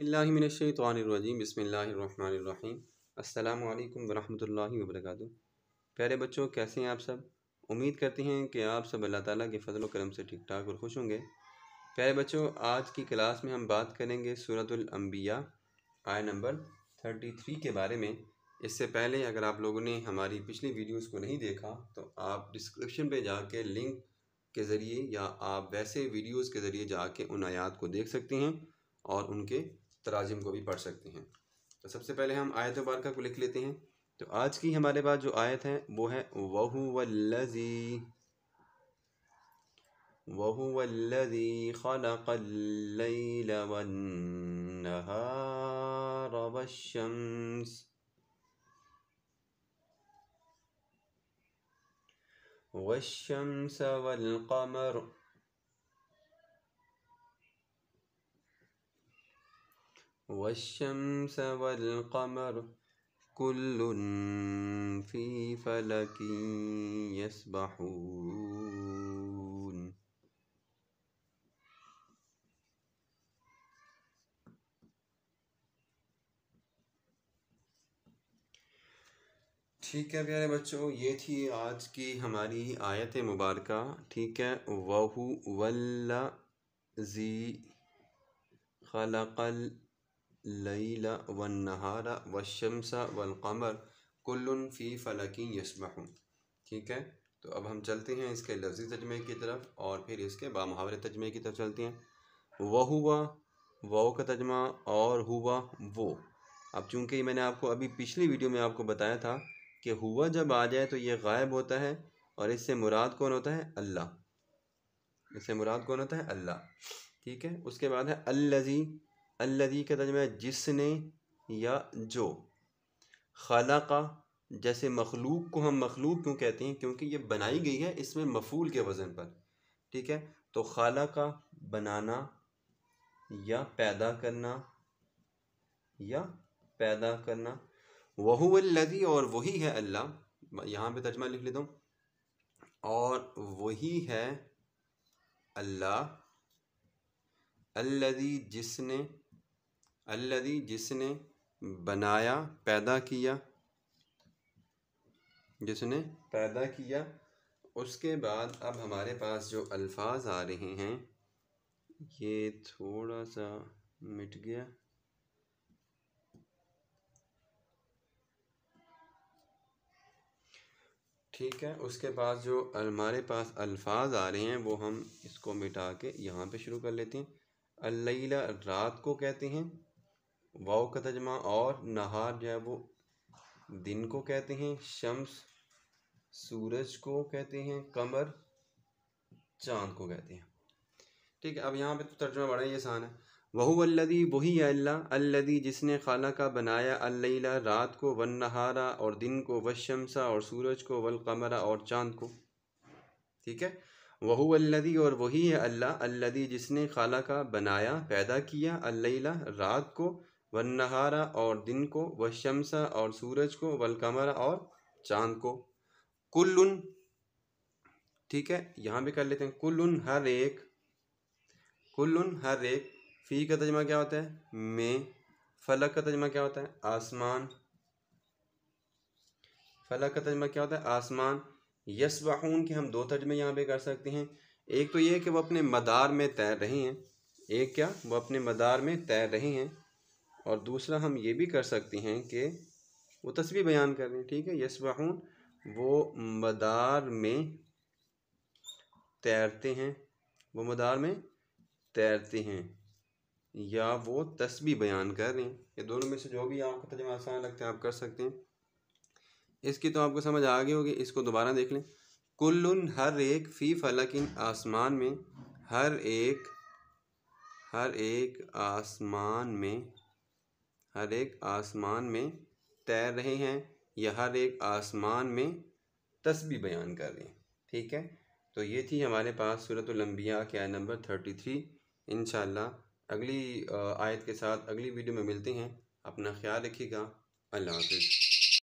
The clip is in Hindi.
मिल्लाशतवानरजीम बसमीम अल्लाम वरहमल वबरक प्यारे बच्चों कैसे हैं आप सब उम्मीद करते हैं कि आप सब अल्लाह ताला के फजल करम से ठीक ठाक और खुश होंगे प्यारे बच्चों आज की क्लास में हम बात करेंगे सूरतम्बिया आय नंबर थर्टी थ्री के बारे में इससे पहले अगर आप लोगों ने हमारी पिछली वीडियोज़ को नहीं देखा तो आप डिस्क्रिप्शन पर जाके लिंक के ज़रिए या आप वैसे वीडियोज़ के ज़रिए जाके उन आयात को देख सकते हैं और उनके तराजिम को भी पढ़ सकते हैं तो सबसे पहले हम आयत मुबारक को लिख लेते हैं तो आज की हमारे पास जो आयत है वो है वह वल्लजी वहू वल्लजी खलकल्लैल वन्नहार वश्शम्स والشمس والشمس والقمر كل في فلك يسبحون ठीक है प्यारे बच्चों ये थी आज की हमारी आयत मुबारक ठीक है वहू वल्ला जी खलकल व والنهار والشمس والقمر कुल्लुन फ़ी फ़लकी यसमहूँ ठीक है तो अब हम चलते हैं इसके लफ्ज़ी तजमे की तरफ और फिर इसके बामहावरे तजमे की तरफ चलते हैं वह हुआ वो का तजमा और हुआ वो अब चूँकि मैंने आपको अभी पिछली वीडियो में आपको बताया था कि हुआ जब आ जाए तो ये गायब होता है और इससे मुराद कौन होता है अल्लाह इससे मुराद कौन होता है अल्लाह ठीक है उसके बाद है अल्लजी अल्लदी का तर्जमा जिसने या जो खला का जैसे मखलूक को हम मखलूक क्यों कहते हैं क्योंकि ये बनाई गई है इसमें मफूल के वज़न पर ठीक है तो खाला का बनाना या पैदा करना या पैदा करना वहूल्लदी और वही है अल्लाह यहाँ पे तर्जमा लिख लेता हूँ और वही है अल्लाह अल्लदी जिसने अल्लदी जिसने बनाया पैदा किया जिसने पैदा किया उसके बाद अब हमारे पास जो अल्फाज आ रहे हैं ये थोड़ा सा मिट गया ठीक है उसके बाद जो हमारे पास अल्फाज आ रहे हैं वो हम इसको मिटा के यहाँ पे शुरू कर लेते हैं अल्लैला रात को कहते हैं वाव का तजमा और नहार जो है वो दिन को कहते हैं शम्स सूरज को कहते हैं कमर चांद को कहते हैं ठीक है अब यहाँ पे तो तर्जमा बड़ा ही आसान है वहू अल्लदी वही अल्लाह अल्लदी जिसने खाला का बनाया अल्ला रात को वन नहारा और दिन को व शमसा और सूरज को वल कमरा और चांद को ठीक है वहू अल्लदी और वही है अल्लाह अल्लदी जिसने खाला का बनाया पैदा किया अल्ला रात को वन्नहारा और दिन को व शमसा और सूरज को वलकमरा और चांद को कुल्लुन ठीक है यहाँ भी कर लेते हैं कुल्लुन हर एक कुल्लुन हर एक फ़ी का तजमा क्या होता है में फलक का तजमा क्या होता है आसमान फलक का तजमा क्या होता है आसमान यसबाहून के हम दो तर्जमे यहाँ पे कर सकते हैं एक तो ये कि वो अपने मदार में तैर रहे हैं एक क्या वो अपने मदार में तैर रहे हैं और दूसरा हम ये भी कर सकते हैं कि वो तस्वीर बयान कर रहे हैं ठीक है यसबाहून वो मदार में तैरते हैं वो मदार में तैरते हैं या वो तस्बी बयान कर रहे हैं ये दोनों में से जो भी आपको तर्जमा आसान लगता है आप कर सकते हैं इसकी तो आपको समझ आ गई होगी इसको दोबारा देख लें कुल्लुन हर एक फ़ी इन आसमान में हर एक हर एक आसमान में हर एक आसमान में तैर रहे हैं या हर एक आसमान में तस्बी बयान कर रहे हैं ठीक है तो ये थी हमारे पास लम्बिया के आय नंबर थर्टी थ्री इन अगली आयत के साथ अगली वीडियो में मिलते हैं अपना ख्याल रखिएगा अल्लाह हाफिज़